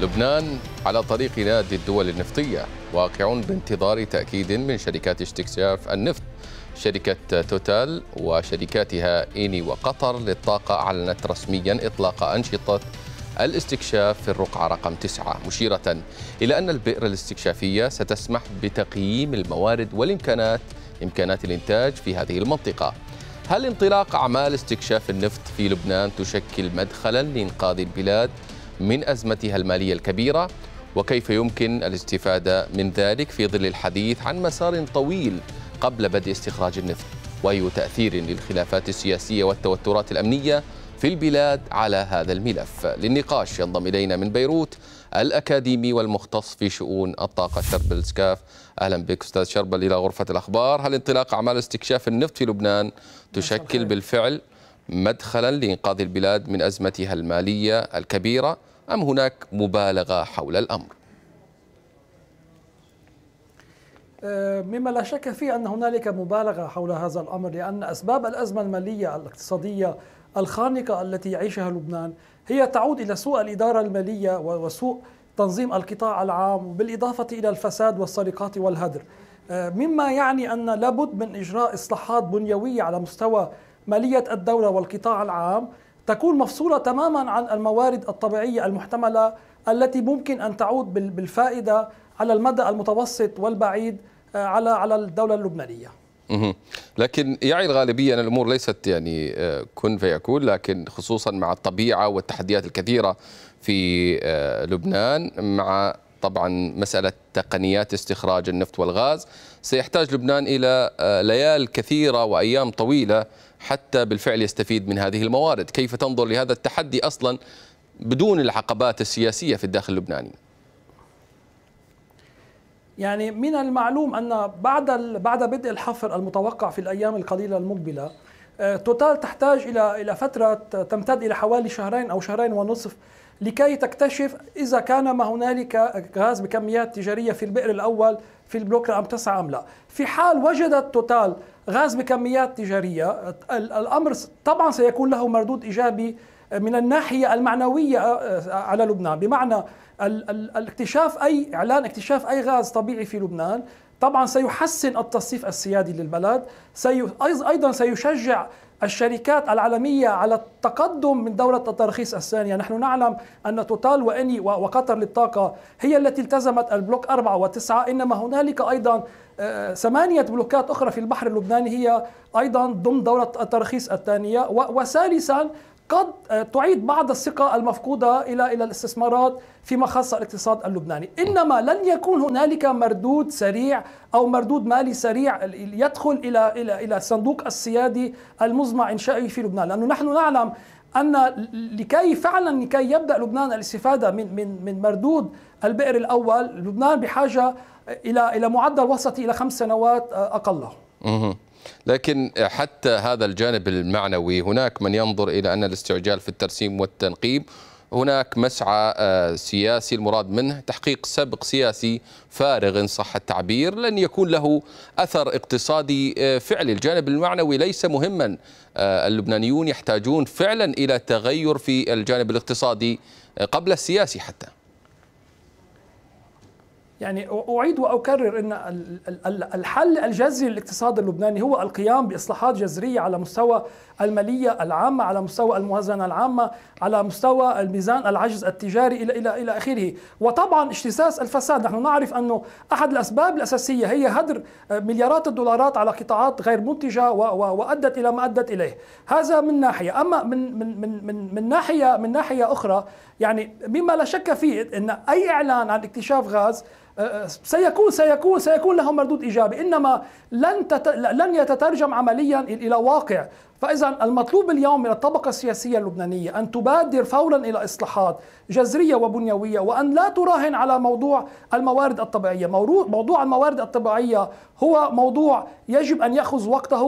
لبنان على طريق نادي الدول النفطية واقع بانتظار تأكيد من شركات استكشاف النفط شركة توتال وشركاتها إيني وقطر للطاقة أعلنت رسميا إطلاق أنشطة الاستكشاف في الرقعة رقم تسعة مشيرة إلى أن البئر الاستكشافية ستسمح بتقييم الموارد والإمكانات إمكانات الإنتاج في هذه المنطقة هل انطلاق أعمال استكشاف النفط في لبنان تشكل مدخلا لإنقاذ البلاد من أزمتها المالية الكبيرة وكيف يمكن الاستفادة من ذلك في ظل الحديث عن مسار طويل قبل بدء استخراج النفط وأي تأثير للخلافات السياسية والتوترات الأمنية في البلاد على هذا الملف للنقاش ينضم إلينا من بيروت الأكاديمي والمختص في شؤون الطاقة شربل سكاف أهلا بك أستاذ شربل إلى غرفة الأخبار هل انطلاق أعمال استكشاف النفط في لبنان تشكل بالفعل مدخلا لإنقاذ البلاد من أزمتها المالية الكبيرة أم هناك مبالغة حول الأمر؟ آه، مما لا شك فيه أن هنالك مبالغة حول هذا الأمر لأن أسباب الأزمة المالية الاقتصادية الخانقة التي يعيشها لبنان هي تعود إلى سوء الإدارة المالية وسوء تنظيم القطاع العام بالإضافة إلى الفساد والسرقات والهدر آه، مما يعني أن لابد من إجراء إصلاحات بنيوية على مستوى مالية الدولة والقطاع العام تكون مفصولة تماما عن الموارد الطبيعية المحتملة التي ممكن أن تعود بالفائدة على المدى المتوسط والبعيد آه، على على الدولة اللبنانية لكن يعي الغالبية أن الأمور ليست يعني آه، كن فيكون لكن خصوصا مع الطبيعة والتحديات الكثيرة في آه، لبنان مع طبعا مسألة تقنيات استخراج النفط والغاز سيحتاج لبنان إلى آه، ليال كثيرة وأيام طويلة حتى بالفعل يستفيد من هذه الموارد كيف تنظر لهذا التحدي أصلا بدون العقبات السياسية في الداخل اللبناني يعني من المعلوم أن بعد بعد بدء الحفر المتوقع في الأيام القليلة المقبلة آه، توتال تحتاج إلى إلى فترة تمتد إلى حوالي شهرين أو شهرين ونصف لكي تكتشف إذا كان ما هنالك غاز بكميات تجارية في البئر الأول في البلوك رقم 9 أم لا في حال وجدت توتال غاز بكميات تجارية الأمر طبعا سيكون له مردود إيجابي آه، من الناحية المعنوية آه، آه، على لبنان بمعنى الاكتشاف أي إعلان اكتشاف أي غاز طبيعي في لبنان طبعا سيحسن التصنيف السيادي للبلد سي... ايضا سيشجع الشركات العالمية على التقدم من دورة الترخيص الثانية نحن نعلم أن توتال وإني وقطر للطاقة هي التي التزمت البلوك أربعة و إنما هنالك أيضا آه، ثمانية بلوكات أخرى في البحر اللبناني هي أيضا ضمن دورة الترخيص الثانية وثالثا قد آه، تعيد بعض الثقة المفقودة إلى إلى الاستثمارات فيما خص الاقتصاد اللبناني إنما لن يكون هنالك مردود سريع أو مردود مالي سريع يدخل إلى إلى إلى الصندوق السيادي المزمع إنشائه في لبنان لأنه نحن نعلم أن لكي فعلا لكي يبدأ لبنان الاستفادة من من من مردود البئر الأول لبنان بحاجة إلى إلى معدل وسطي إلى خمس سنوات آه، أقله لكن حتى هذا الجانب المعنوي هناك من ينظر إلى أن الاستعجال في الترسيم والتنقيب هناك مسعى آه، سياسي المراد منه تحقيق سبق سياسي فارغ إن صح التعبير لن يكون له أثر اقتصادي آه، فعلي الجانب المعنوي ليس مهما آه، اللبنانيون يحتاجون فعلا إلى تغير في الجانب الاقتصادي قبل السياسي حتى يعني أعيد وأكرر أن الحل الجذري للاقتصاد اللبناني هو القيام بإصلاحات جذرية على مستوى المالية العامة على مستوى الموازنة العامة على مستوى الميزان العجز التجاري إلى إلى إلى آخره وطبعا اجتساس الفساد نحن نعرف أنه أحد الأسباب الأساسية هي هدر مليارات الدولارات على قطاعات غير منتجة وأدت إلى ما أدت إليه هذا من ناحية أما من من من من, من ناحية من ناحية أخرى يعني مما لا شك فيه أن أي إعلان عن اكتشاف غاز سيكون سيكون سيكون لهم مردود ايجابي انما لن لن يتترجم عمليا الى واقع فإذا المطلوب اليوم من الطبقة السياسية اللبنانية أن تبادر فورا إلى إصلاحات جذرية وبنيوية وأن لا تراهن على موضوع الموارد الطبيعية موضوع الموارد الطبيعية هو موضوع يجب أن يأخذ وقته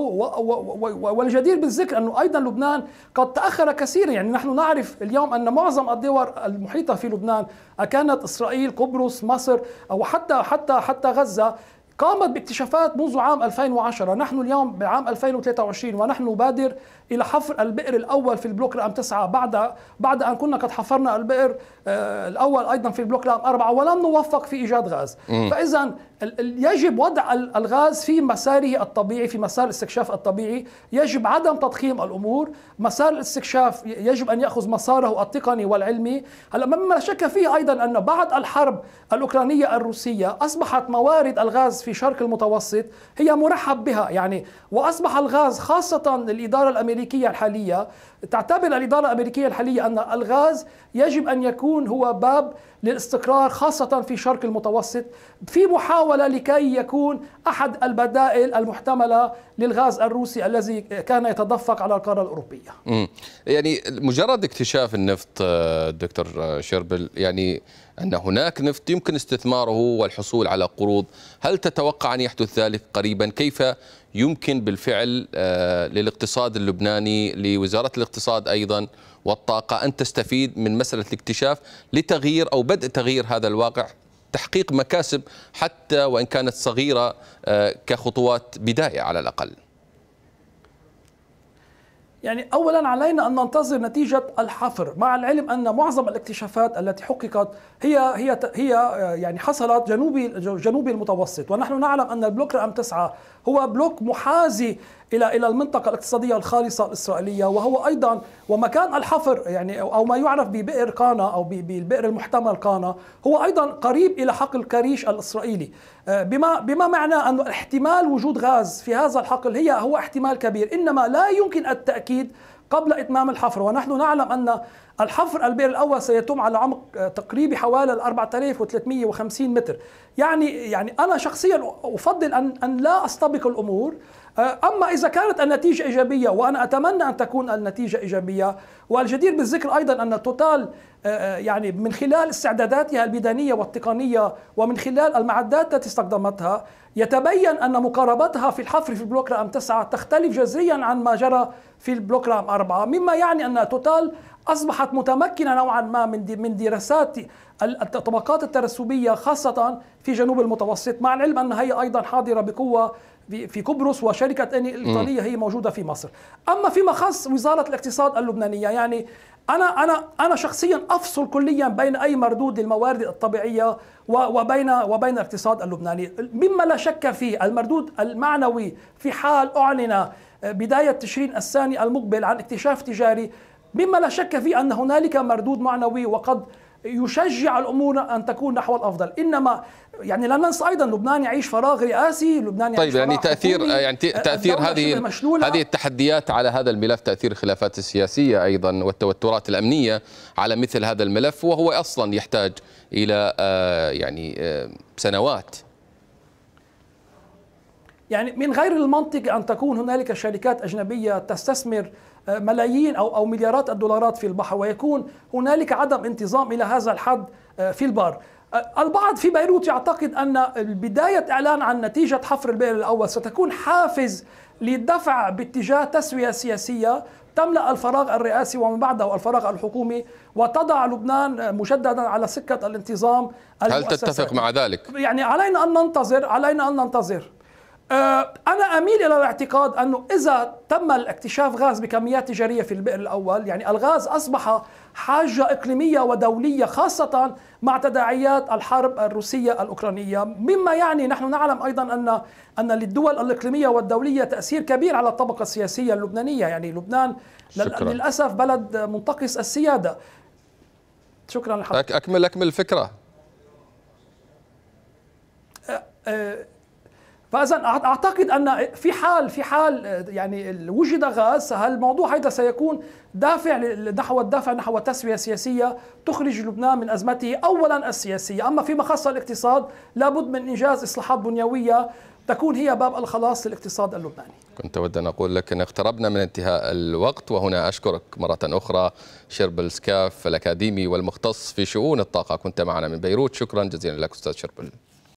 والجدير بالذكر أنه أيضا لبنان قد تأخر كثيرا يعني نحن نعرف اليوم أن معظم الدول المحيطة في لبنان أكانت إسرائيل قبرص مصر أو حتى حتى حتى غزة قامت باكتشافات منذ عام 2010 نحن اليوم بعام 2023 ونحن نبادر إلى حفر البئر الأول في البلوك رقم 9 بعد بعد أن كنا قد حفرنا البئر آه، الأول أيضا في البلوك رقم 4 ولم نوفق في إيجاد غاز فإذا يجب وضع الغاز في مساره الطبيعي في مسار الاستكشاف الطبيعي يجب عدم تضخيم الأمور مسار الاستكشاف يجب أن يأخذ مساره التقني والعلمي هلا مما شك فيه أيضا أن بعد الحرب الأوكرانية الروسية أصبحت موارد الغاز في شرق المتوسط هي مرحب بها يعني وأصبح الغاز خاصة الإدارة الأمريكية الحالية تعتبر الإدارة الأمريكية الحالية أن الغاز يجب أن يكون هو باب للاستقرار خاصة في شرق المتوسط في محاولة لكي يكون أحد البدائل المحتملة للغاز الروسي الذي كان يتدفق على القارة الأوروبية يعني مجرد اكتشاف النفط آه، دكتور آه، شربل يعني أن هناك نفط يمكن استثماره والحصول على قروض هل تتوقع أن يحدث ذلك قريبا كيف يمكن بالفعل آه، للاقتصاد اللبناني لوزارة الاقتصاد أيضا والطاقة أن تستفيد من مسألة الاكتشاف لتغيير أو بدء تغيير هذا الواقع تحقيق مكاسب حتى وإن كانت صغيرة آه، كخطوات بداية على الأقل يعني اولا علينا ان ننتظر نتيجه الحفر مع العلم ان معظم الاكتشافات التي حققت هي هي هي يعني حصلت جنوبي جنوبي المتوسط ونحن نعلم ان البلوك رقم 9 هو بلوك محاذي الى الى المنطقه الاقتصاديه الخالصه الاسرائيليه وهو ايضا ومكان الحفر يعني او ما يعرف ببئر قانا او بالبئر المحتمل قانا هو ايضا قريب الى حقل كريش الاسرائيلي آه، بما بما معنى ان احتمال وجود غاز في هذا الحقل هي هو احتمال كبير انما لا يمكن التاكيد قبل اتمام الحفر ونحن نعلم ان الحفر البئر الاول سيتم على عمق آه، تقريبي حوالي 4350 متر يعني يعني انا شخصيا افضل ان ان لا استبق الامور آه، أما إذا كانت النتيجة إيجابية وأنا أتمنى أن تكون النتيجة إيجابية والجدير بالذكر أيضا أن توتال آه، آه، يعني من خلال استعداداتها البدنية والتقنية ومن خلال المعدات التي استخدمتها يتبين أن مقاربتها في الحفر في البلوك رقم 9 تختلف جذريا عن ما جرى في البلوك رقم 4 مما يعني أن توتال أصبحت متمكنة نوعا ما من من دراسات الطبقات الترسبية خاصة في جنوب المتوسط مع العلم أنها هي أيضا حاضرة بقوة في قبرص وشركة أني الإيطالية هي موجودة في مصر أما فيما خص وزارة الاقتصاد اللبنانية يعني أنا أنا أنا شخصيا أفصل كليا بين أي مردود للموارد الطبيعية وبين وبين الاقتصاد اللبناني مما لا شك فيه المردود المعنوي في حال أعلن آه، بداية تشرين الثاني المقبل عن اكتشاف تجاري مما لا شك فيه أن هنالك مردود معنوي وقد يشجع الامور ان تكون نحو الافضل انما يعني لا ننسى ايضا لبنان يعيش فراغ رئاسي لبنان طيب يعني تاثير يعني تاثير هذه هذه التحديات على هذا الملف تاثير الخلافات السياسيه ايضا والتوترات الامنيه على مثل هذا الملف وهو اصلا يحتاج الى آه، يعني آه، سنوات يعني من غير المنطق أن تكون هنالك شركات أجنبية تستثمر آه، ملايين أو أو مليارات الدولارات في البحر ويكون هنالك عدم انتظام إلى هذا الحد آه، في البار آه، البعض في بيروت يعتقد أن بداية إعلان عن نتيجة حفر البئر الأول ستكون حافز للدفع باتجاه تسوية سياسية تملأ الفراغ الرئاسي ومن بعده الفراغ الحكومي وتضع لبنان مجددا على سكة الانتظام هل تتفق مع ذلك؟ يعني علينا أن ننتظر علينا أن ننتظر آه، أنا أميل إلى الاعتقاد أنه إذا تم الاكتشاف غاز بكميات تجارية في البئر الأول يعني الغاز أصبح حاجة إقليمية ودولية خاصة مع تداعيات الحرب الروسية الأوكرانية مما يعني نحن نعلم أيضا أن أن للدول الإقليمية والدولية تأثير كبير على الطبقة السياسية اللبنانية يعني لبنان شكرا. للأسف بلد منتقص السيادة شكرا لحضرتك أكمل أكمل الفكرة أه أه فاذا اعتقد ان في حال في حال آه، يعني وجد غاز هالموضوع هذا سيكون دافع نحو الدافع نحو تسويه سياسيه تخرج لبنان من ازمته اولا السياسيه، اما فيما خص الاقتصاد لابد من انجاز اصلاحات بنيويه تكون هي باب الخلاص للاقتصاد اللبناني. كنت اود ان اقول لك ان اقتربنا من انتهاء الوقت وهنا اشكرك مره اخرى شربل سكاف الاكاديمي والمختص في شؤون الطاقه كنت معنا من بيروت، شكرا جزيلا لك استاذ شربل.